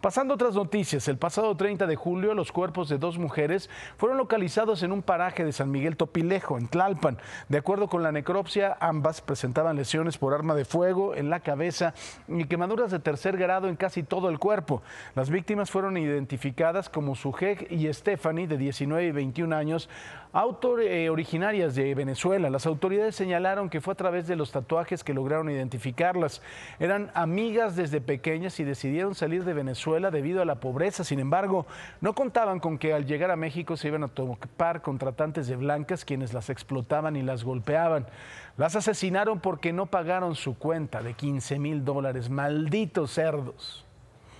Pasando a otras noticias, el pasado 30 de julio los cuerpos de dos mujeres fueron localizados en un paraje de San Miguel Topilejo, en Tlalpan. De acuerdo con la necropsia, ambas presentaban lesiones por arma de fuego en la cabeza y quemaduras de tercer grado en casi todo el cuerpo. Las víctimas fueron identificadas como Sujeg y Stephanie, de 19 y 21 años, autor, eh, originarias de Venezuela. Las autoridades señalaron que fue a través de los tatuajes que lograron identificarlas. Eran amigas desde pequeñas y decidieron salir de Venezuela debido a la pobreza. Sin embargo, no contaban con que al llegar a México se iban a topar contratantes de blancas quienes las explotaban y las golpeaban. Las asesinaron porque no pagaron su cuenta de 15 mil dólares. Malditos cerdos.